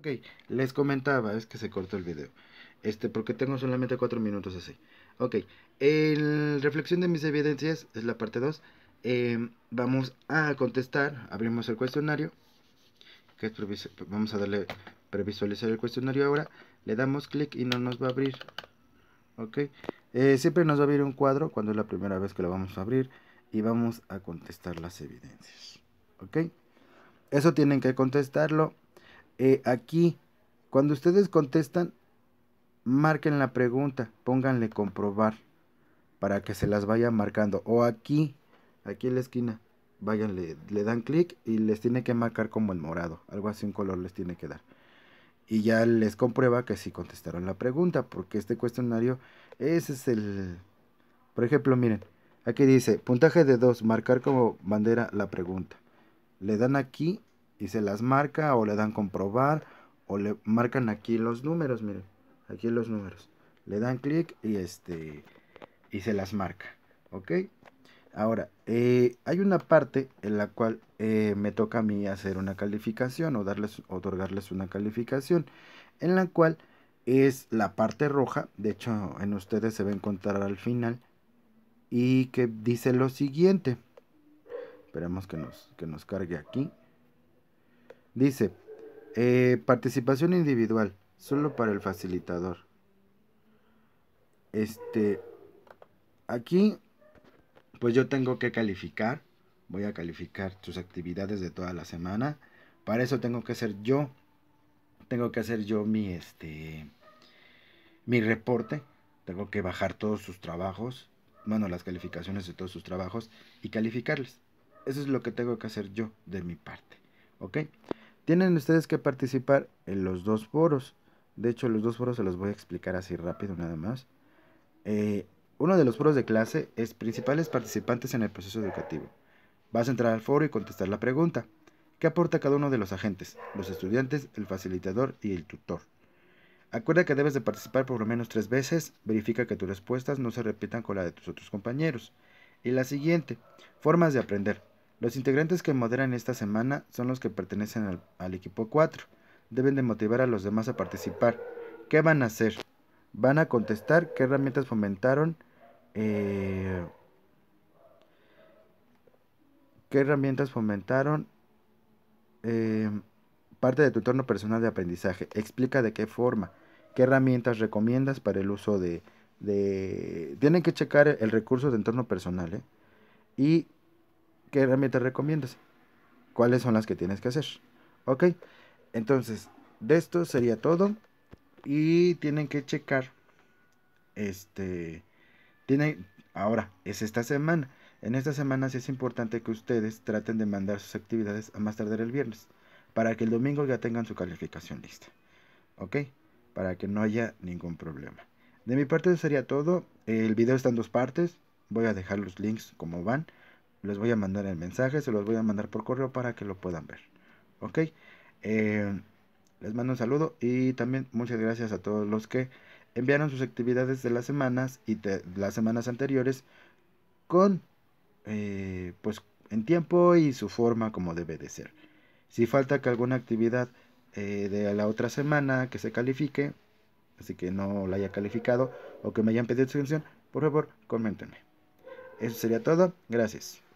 Ok, les comentaba, es que se cortó el video. Este, porque tengo solamente 4 minutos así. Ok, el reflexión de mis evidencias es la parte 2. Em, vamos a contestar, abrimos el cuestionario. vamos a darle previsualizar el cuestionario ahora. Le damos clic y no nos va a abrir. Ok, eh, siempre nos va a abrir un cuadro cuando es la primera vez que lo vamos a abrir. Y vamos a contestar las evidencias. Ok, eso tienen que contestarlo eh, aquí, cuando ustedes contestan, marquen la pregunta, pónganle comprobar para que se las vaya marcando. O aquí, aquí en la esquina, vayan, le, le dan clic y les tiene que marcar como el morado, algo así un color les tiene que dar. Y ya les comprueba que sí contestaron la pregunta, porque este cuestionario, ese es el... Por ejemplo, miren, aquí dice, puntaje de 2, marcar como bandera la pregunta. Le dan aquí y se las marca o le dan comprobar o le marcan aquí los números, miren, aquí los números. Le dan clic y este y se las marca, ¿ok? Ahora, eh, hay una parte en la cual eh, me toca a mí hacer una calificación o darles, otorgarles una calificación, en la cual es la parte roja, de hecho en ustedes se va a encontrar al final, y que dice lo siguiente. Esperemos que nos, que nos cargue aquí. Dice, eh, participación individual, solo para el facilitador. Este, aquí, pues yo tengo que calificar, voy a calificar sus actividades de toda la semana. Para eso tengo que hacer yo, tengo que hacer yo mi, este, mi reporte, tengo que bajar todos sus trabajos, bueno, las calificaciones de todos sus trabajos y calificarles. Eso es lo que tengo que hacer yo de mi parte, ¿ok? Tienen ustedes que participar en los dos foros. De hecho, los dos foros se los voy a explicar así rápido nada más. Eh, uno de los foros de clase es principales participantes en el proceso educativo. Vas a entrar al foro y contestar la pregunta. ¿Qué aporta cada uno de los agentes? Los estudiantes, el facilitador y el tutor. Acuerda que debes de participar por lo menos tres veces, verifica que tus respuestas no se repitan con la de tus otros compañeros. Y la siguiente, formas de aprender. Los integrantes que moderan esta semana son los que pertenecen al, equipo 4. Deben de motivar a los demás a participar. ¿Qué van a hacer? Van a contestar qué herramientas fomentaron. Eh, ¿Qué herramientas fomentaron? Eh, parte de tu entorno personal de aprendizaje. Explica de qué forma. ¿Qué herramientas recomiendas para el uso de... Tienen que checar el recurso de entorno personal. ¿eh? Y ¿Qué herramientas recomiendas? ¿Cuáles son las que tienes que hacer? Ok, entonces, de esto sería todo. Y tienen que checar. Este. Tienen. Ahora, es esta semana. En esta semana sí es importante que ustedes traten de mandar sus actividades a más tarde el viernes. Para que el domingo ya tengan su calificación lista. Ok, para que no haya ningún problema. De mi parte sería todo. El video está en dos partes. Voy a dejar los links como van les voy a mandar el mensaje, se los voy a mandar por correo para que lo puedan ver. ¿Ok? Em, les mando un saludo y también muchas gracias a todos los que enviaron sus actividades de las semanas y de las semanas anteriores con, eh, pues, en tiempo y su forma como debe de ser. Si falta que alguna actividad eh, de la otra semana que se califique, así que no la haya calificado o que me hayan pedido extensión, por favor, coméntenme. Eso sería todo. Gracias.